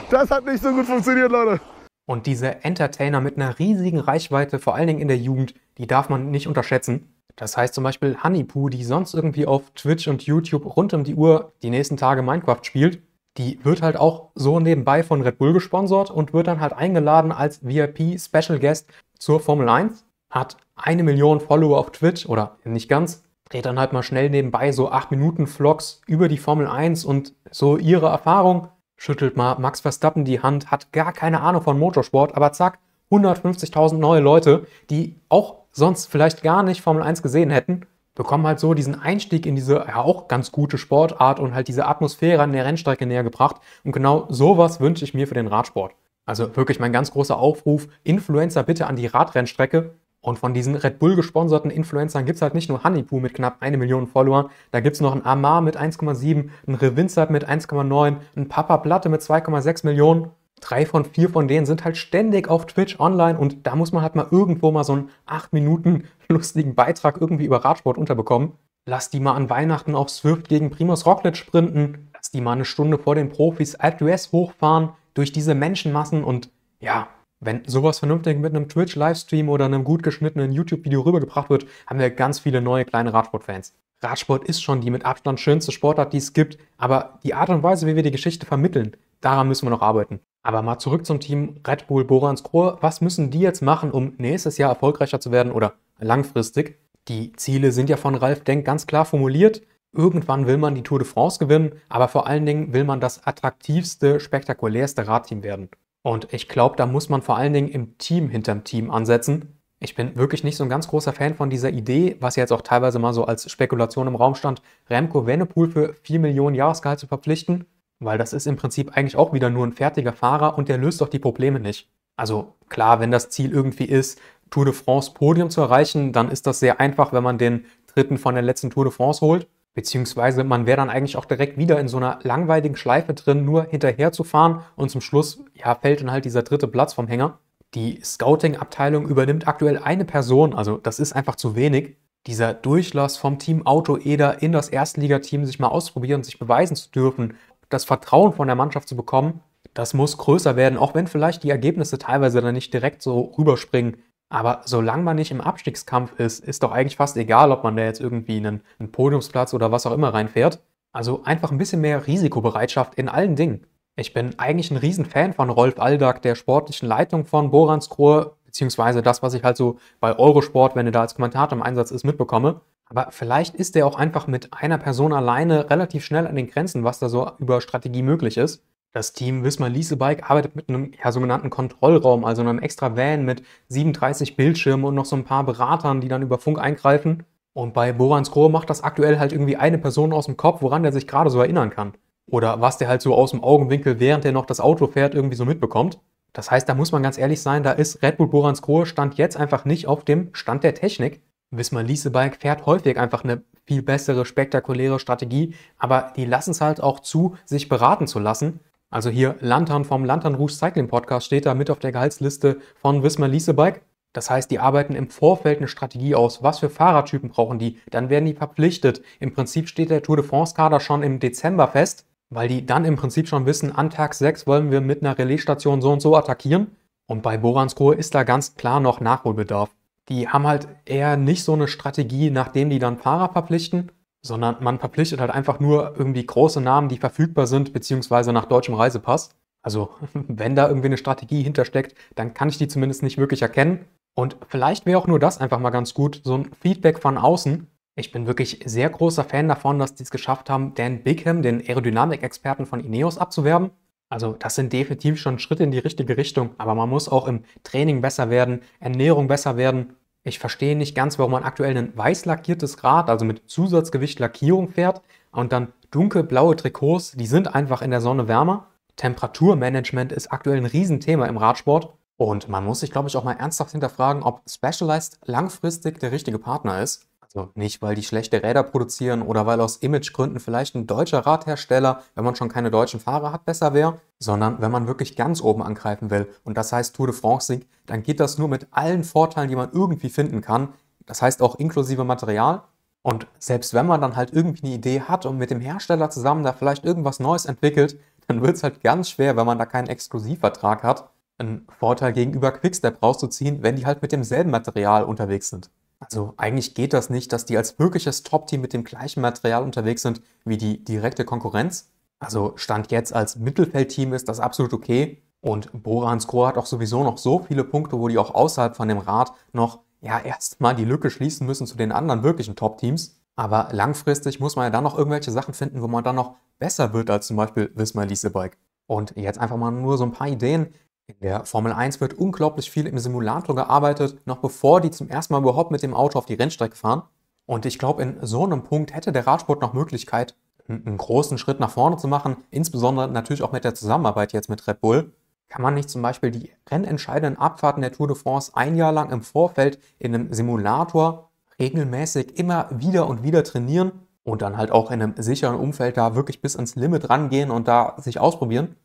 das hat nicht so gut funktioniert, Leute. Und diese Entertainer mit einer riesigen Reichweite, vor allen Dingen in der Jugend, die darf man nicht unterschätzen. Das heißt zum Beispiel Honeypoo, die sonst irgendwie auf Twitch und YouTube rund um die Uhr die nächsten Tage Minecraft spielt, die wird halt auch so nebenbei von Red Bull gesponsert und wird dann halt eingeladen als VIP Special Guest zur Formel 1. Hat eine Million Follower auf Twitch oder nicht ganz. Dreht dann halt mal schnell nebenbei so 8 Minuten Vlogs über die Formel 1 und so ihre Erfahrung. Schüttelt mal Max Verstappen die Hand, hat gar keine Ahnung von Motorsport, aber zack, 150.000 neue Leute, die auch sonst vielleicht gar nicht Formel 1 gesehen hätten, bekommen halt so diesen Einstieg in diese ja auch ganz gute Sportart und halt diese Atmosphäre an der Rennstrecke näher gebracht. Und genau sowas wünsche ich mir für den Radsport. Also wirklich mein ganz großer Aufruf, Influencer bitte an die Radrennstrecke. Und von diesen Red Bull gesponserten Influencern gibt es halt nicht nur Honeypoo mit knapp 1 Million Followern, da gibt es noch einen Amar mit 1,7, einen Revinzert mit 1,9, einen Papa Platte mit 2,6 Millionen drei von vier von denen sind halt ständig auf Twitch online und da muss man halt mal irgendwo mal so einen acht Minuten lustigen Beitrag irgendwie über Radsport unterbekommen. Lass die mal an Weihnachten auf Swift gegen Primus Rocklet sprinten. Lass die mal eine Stunde vor den Profis Alp d'Huez hochfahren durch diese Menschenmassen und ja, wenn sowas vernünftig mit einem Twitch-Livestream oder einem gut geschnittenen YouTube-Video rübergebracht wird, haben wir ganz viele neue kleine Radsportfans. Radsport ist schon die mit Abstand schönste Sportart, die es gibt, aber die Art und Weise, wie wir die Geschichte vermitteln, daran müssen wir noch arbeiten. Aber mal zurück zum Team Red Bull Borans Boranskrohe. Was müssen die jetzt machen, um nächstes Jahr erfolgreicher zu werden oder langfristig? Die Ziele sind ja von Ralf Denk ganz klar formuliert. Irgendwann will man die Tour de France gewinnen, aber vor allen Dingen will man das attraktivste, spektakulärste Radteam werden. Und ich glaube, da muss man vor allen Dingen im Team hinterm Team ansetzen. Ich bin wirklich nicht so ein ganz großer Fan von dieser Idee, was jetzt auch teilweise mal so als Spekulation im Raum stand, Remco Venepool für 4 Millionen Jahresgehalt zu verpflichten. Weil das ist im Prinzip eigentlich auch wieder nur ein fertiger Fahrer und der löst doch die Probleme nicht. Also klar, wenn das Ziel irgendwie ist, Tour de France Podium zu erreichen, dann ist das sehr einfach, wenn man den dritten von der letzten Tour de France holt. Beziehungsweise man wäre dann eigentlich auch direkt wieder in so einer langweiligen Schleife drin, nur hinterher zu fahren und zum Schluss ja, fällt dann halt dieser dritte Platz vom Hänger. Die Scouting-Abteilung übernimmt aktuell eine Person, also das ist einfach zu wenig. Dieser Durchlass vom Team Auto Eder in das Erstligateam, sich mal ausprobieren, sich beweisen zu dürfen, das Vertrauen von der Mannschaft zu bekommen, das muss größer werden, auch wenn vielleicht die Ergebnisse teilweise dann nicht direkt so rüberspringen. Aber solange man nicht im Abstiegskampf ist, ist doch eigentlich fast egal, ob man da jetzt irgendwie einen, einen Podiumsplatz oder was auch immer reinfährt. Also einfach ein bisschen mehr Risikobereitschaft in allen Dingen. Ich bin eigentlich ein Riesenfan von Rolf Aldag, der sportlichen Leitung von Boranskrohe, beziehungsweise das, was ich halt so bei Eurosport, wenn er da als Kommentator im Einsatz ist, mitbekomme. Aber vielleicht ist der auch einfach mit einer Person alleine relativ schnell an den Grenzen, was da so über Strategie möglich ist. Das Team Wismar Liesebike arbeitet mit einem ja, sogenannten Kontrollraum, also einem extra Van mit 37 Bildschirmen und noch so ein paar Beratern, die dann über Funk eingreifen. Und bei Borans Grohe macht das aktuell halt irgendwie eine Person aus dem Kopf, woran der sich gerade so erinnern kann. Oder was der halt so aus dem Augenwinkel, während er noch das Auto fährt, irgendwie so mitbekommt. Das heißt, da muss man ganz ehrlich sein, da ist Red Bull Borans Grohe Stand jetzt einfach nicht auf dem Stand der Technik. Wismar Liesebalg fährt häufig einfach eine viel bessere, spektakuläre Strategie, aber die lassen es halt auch zu, sich beraten zu lassen. Also hier Lantern vom Lantern Rouge Cycling Podcast steht da mit auf der Gehaltsliste von Wismar Liesebalg. Das heißt, die arbeiten im Vorfeld eine Strategie aus, was für Fahrertypen brauchen die, dann werden die verpflichtet. Im Prinzip steht der Tour de France Kader schon im Dezember fest, weil die dann im Prinzip schon wissen, an Tag 6 wollen wir mit einer Relaisstation so und so attackieren. Und bei Boranskohe ist da ganz klar noch Nachholbedarf die haben halt eher nicht so eine Strategie, nachdem die dann Fahrer verpflichten, sondern man verpflichtet halt einfach nur irgendwie große Namen, die verfügbar sind, beziehungsweise nach deutschem Reisepass. Also wenn da irgendwie eine Strategie hintersteckt, dann kann ich die zumindest nicht wirklich erkennen. Und vielleicht wäre auch nur das einfach mal ganz gut, so ein Feedback von außen. Ich bin wirklich sehr großer Fan davon, dass die es geschafft haben, Dan Bigham, den Aerodynamik-Experten von Ineos, abzuwerben. Also das sind definitiv schon Schritte in die richtige Richtung, aber man muss auch im Training besser werden, Ernährung besser werden ich verstehe nicht ganz, warum man aktuell ein weiß lackiertes Rad, also mit Zusatzgewicht Lackierung fährt und dann dunkelblaue Trikots, die sind einfach in der Sonne wärmer. Temperaturmanagement ist aktuell ein Riesenthema im Radsport und man muss sich, glaube ich, auch mal ernsthaft hinterfragen, ob Specialized langfristig der richtige Partner ist. Also nicht, weil die schlechte Räder produzieren oder weil aus Imagegründen vielleicht ein deutscher Radhersteller, wenn man schon keine deutschen Fahrer hat, besser wäre, sondern wenn man wirklich ganz oben angreifen will und das heißt Tour de France-Sieg, dann geht das nur mit allen Vorteilen, die man irgendwie finden kann. Das heißt auch inklusive Material. Und selbst wenn man dann halt irgendwie eine Idee hat und mit dem Hersteller zusammen da vielleicht irgendwas Neues entwickelt, dann wird es halt ganz schwer, wenn man da keinen Exklusivvertrag hat, einen Vorteil gegenüber Quickstep rauszuziehen, wenn die halt mit demselben Material unterwegs sind. Also eigentlich geht das nicht, dass die als wirkliches Top-Team mit dem gleichen Material unterwegs sind wie die direkte Konkurrenz. Also Stand jetzt als Mittelfeldteam ist das absolut okay. Und Borans Score hat auch sowieso noch so viele Punkte, wo die auch außerhalb von dem Rad noch ja erstmal die Lücke schließen müssen zu den anderen wirklichen Top-Teams. Aber langfristig muss man ja dann noch irgendwelche Sachen finden, wo man dann noch besser wird als zum Beispiel Wismar Liesebike. Und jetzt einfach mal nur so ein paar Ideen, in der Formel 1 wird unglaublich viel im Simulator gearbeitet, noch bevor die zum ersten Mal überhaupt mit dem Auto auf die Rennstrecke fahren. Und ich glaube, in so einem Punkt hätte der Radsport noch Möglichkeit, einen großen Schritt nach vorne zu machen, insbesondere natürlich auch mit der Zusammenarbeit jetzt mit Red Bull. Kann man nicht zum Beispiel die rennentscheidenden Abfahrten der Tour de France ein Jahr lang im Vorfeld in einem Simulator regelmäßig immer wieder und wieder trainieren und dann halt auch in einem sicheren Umfeld da wirklich bis ans Limit rangehen und da sich ausprobieren?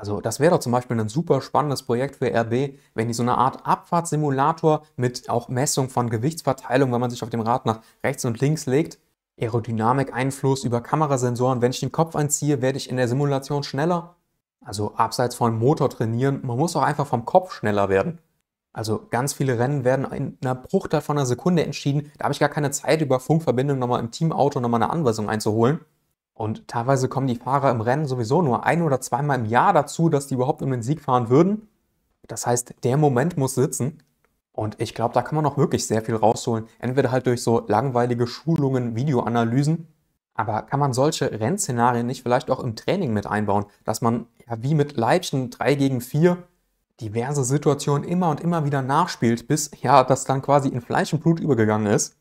Also das wäre doch zum Beispiel ein super spannendes Projekt für RB, wenn die so eine Art Abfahrtssimulator mit auch Messung von Gewichtsverteilung, wenn man sich auf dem Rad nach rechts und links legt, Aerodynamik-Einfluss über Kamerasensoren, wenn ich den Kopf einziehe, werde ich in der Simulation schneller. Also abseits von Motor trainieren, man muss auch einfach vom Kopf schneller werden. Also ganz viele Rennen werden in einer Bruchteil von einer Sekunde entschieden. Da habe ich gar keine Zeit, über Funkverbindung nochmal im Teamauto nochmal eine Anweisung einzuholen. Und teilweise kommen die Fahrer im Rennen sowieso nur ein oder zweimal im Jahr dazu, dass die überhaupt um den Sieg fahren würden. Das heißt, der Moment muss sitzen. Und ich glaube, da kann man auch wirklich sehr viel rausholen. Entweder halt durch so langweilige Schulungen, Videoanalysen. Aber kann man solche Rennszenarien nicht vielleicht auch im Training mit einbauen, dass man ja wie mit Leibchen 3 gegen 4 diverse Situationen immer und immer wieder nachspielt, bis ja das dann quasi in Fleisch und Blut übergegangen ist?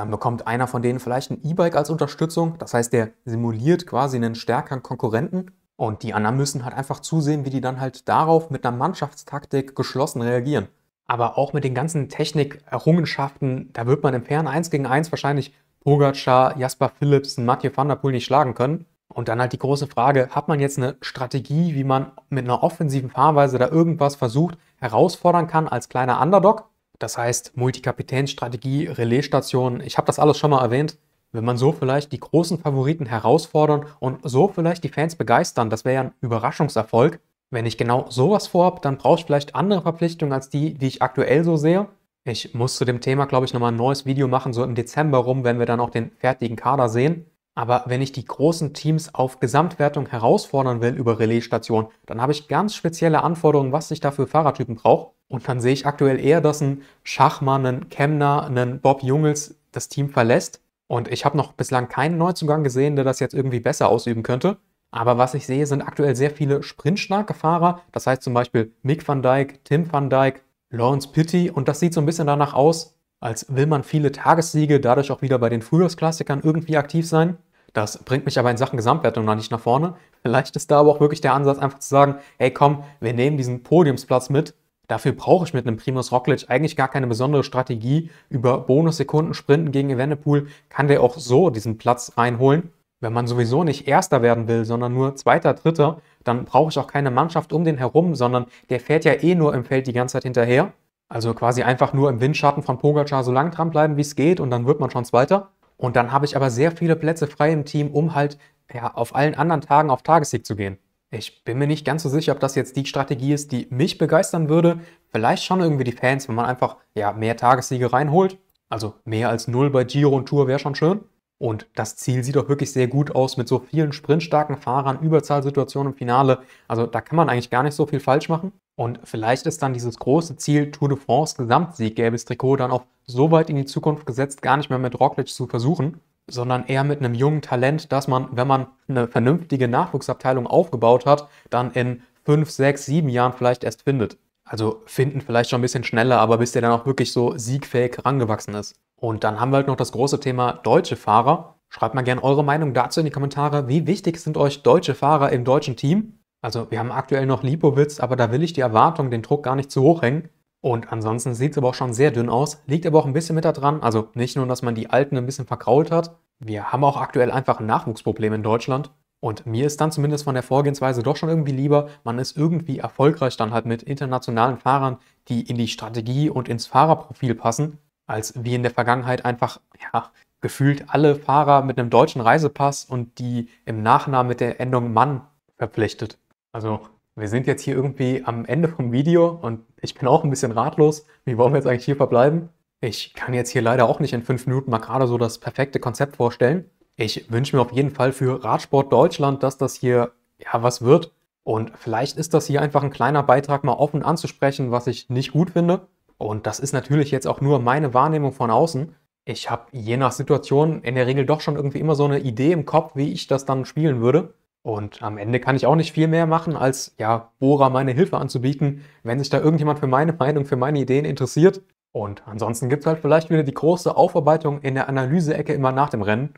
Dann bekommt einer von denen vielleicht ein E-Bike als Unterstützung. Das heißt, der simuliert quasi einen stärkeren Konkurrenten. Und die anderen müssen halt einfach zusehen, wie die dann halt darauf mit einer Mannschaftstaktik geschlossen reagieren. Aber auch mit den ganzen Technik-Errungenschaften, da wird man im fairen 1 gegen 1 wahrscheinlich Pogacar, Jasper Philips, Mathieu van der Poel nicht schlagen können. Und dann halt die große Frage, hat man jetzt eine Strategie, wie man mit einer offensiven Fahrweise da irgendwas versucht, herausfordern kann als kleiner Underdog? Das heißt Multikapitänstrategie, Relaisstationen, ich habe das alles schon mal erwähnt. Wenn man so vielleicht die großen Favoriten herausfordern und so vielleicht die Fans begeistern, das wäre ja ein Überraschungserfolg. Wenn ich genau sowas vorhabe, dann brauche ich vielleicht andere Verpflichtungen als die, die ich aktuell so sehe. Ich muss zu dem Thema, glaube ich, nochmal ein neues Video machen, so im Dezember rum, wenn wir dann auch den fertigen Kader sehen. Aber wenn ich die großen Teams auf Gesamtwertung herausfordern will über Relaisstationen, dann habe ich ganz spezielle Anforderungen, was ich dafür Fahrertypen brauche. Und dann sehe ich aktuell eher, dass ein Schachmann, ein Kemner, ein Bob Jungels das Team verlässt. Und ich habe noch bislang keinen Neuzugang gesehen, der das jetzt irgendwie besser ausüben könnte. Aber was ich sehe, sind aktuell sehr viele sprintstarke Fahrer. Das heißt zum Beispiel Mick van Dijk, Tim van Dijk, Lawrence Pitti. Und das sieht so ein bisschen danach aus, als will man viele Tagessiege, dadurch auch wieder bei den Frühjahrsklassikern irgendwie aktiv sein. Das bringt mich aber in Sachen Gesamtwertung noch nicht nach vorne. Vielleicht ist da aber auch wirklich der Ansatz, einfach zu sagen, hey komm, wir nehmen diesen Podiumsplatz mit Dafür brauche ich mit einem Primus Roglic eigentlich gar keine besondere Strategie. Über Bonussekunden sprinten gegen Evenepoel kann der auch so diesen Platz einholen. Wenn man sowieso nicht Erster werden will, sondern nur Zweiter, Dritter, dann brauche ich auch keine Mannschaft um den herum, sondern der fährt ja eh nur im Feld die ganze Zeit hinterher. Also quasi einfach nur im Windschatten von Pogacar so lang dranbleiben, wie es geht und dann wird man schon Zweiter. Und dann habe ich aber sehr viele Plätze frei im Team, um halt ja, auf allen anderen Tagen auf Tagessieg zu gehen. Ich bin mir nicht ganz so sicher, ob das jetzt die Strategie ist, die mich begeistern würde. Vielleicht schon irgendwie die Fans, wenn man einfach ja, mehr Tagessiege reinholt. Also mehr als null bei Giro und Tour wäre schon schön. Und das Ziel sieht auch wirklich sehr gut aus mit so vielen sprintstarken Fahrern, Überzahlsituationen im Finale. Also da kann man eigentlich gar nicht so viel falsch machen. Und vielleicht ist dann dieses große Ziel Tour de France Gesamtsieg gelbes Trikot dann auch so weit in die Zukunft gesetzt, gar nicht mehr mit Roglic zu versuchen sondern eher mit einem jungen Talent, dass man, wenn man eine vernünftige Nachwuchsabteilung aufgebaut hat, dann in fünf, sechs, sieben Jahren vielleicht erst findet. Also finden vielleicht schon ein bisschen schneller, aber bis der dann auch wirklich so siegfähig rangewachsen ist. Und dann haben wir halt noch das große Thema deutsche Fahrer. Schreibt mal gerne eure Meinung dazu in die Kommentare. Wie wichtig sind euch deutsche Fahrer im deutschen Team? Also wir haben aktuell noch Lipowitz, aber da will ich die Erwartung, den Druck gar nicht zu hoch hängen. Und ansonsten sieht es aber auch schon sehr dünn aus, liegt aber auch ein bisschen mit da dran. also nicht nur, dass man die alten ein bisschen verkrault hat, wir haben auch aktuell einfach ein Nachwuchsproblem in Deutschland. Und mir ist dann zumindest von der Vorgehensweise doch schon irgendwie lieber, man ist irgendwie erfolgreich dann halt mit internationalen Fahrern, die in die Strategie und ins Fahrerprofil passen, als wie in der Vergangenheit einfach, ja, gefühlt alle Fahrer mit einem deutschen Reisepass und die im Nachnamen mit der Endung Mann verpflichtet. Also wir sind jetzt hier irgendwie am Ende vom Video und ich bin auch ein bisschen ratlos. Wie wollen wir jetzt eigentlich hier verbleiben? Ich kann jetzt hier leider auch nicht in fünf Minuten mal gerade so das perfekte Konzept vorstellen. Ich wünsche mir auf jeden Fall für Radsport Deutschland, dass das hier ja was wird. Und vielleicht ist das hier einfach ein kleiner Beitrag, mal offen anzusprechen, was ich nicht gut finde. Und das ist natürlich jetzt auch nur meine Wahrnehmung von außen. Ich habe je nach Situation in der Regel doch schon irgendwie immer so eine Idee im Kopf, wie ich das dann spielen würde. Und am Ende kann ich auch nicht viel mehr machen, als ja, Bora meine Hilfe anzubieten, wenn sich da irgendjemand für meine Meinung, für meine Ideen interessiert. Und ansonsten gibt es halt vielleicht wieder die große Aufarbeitung in der Analyse-Ecke immer nach dem Rennen.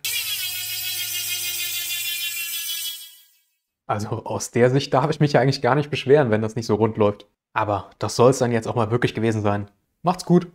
Also aus der Sicht darf ich mich ja eigentlich gar nicht beschweren, wenn das nicht so rund läuft. Aber das soll es dann jetzt auch mal wirklich gewesen sein. Macht's gut!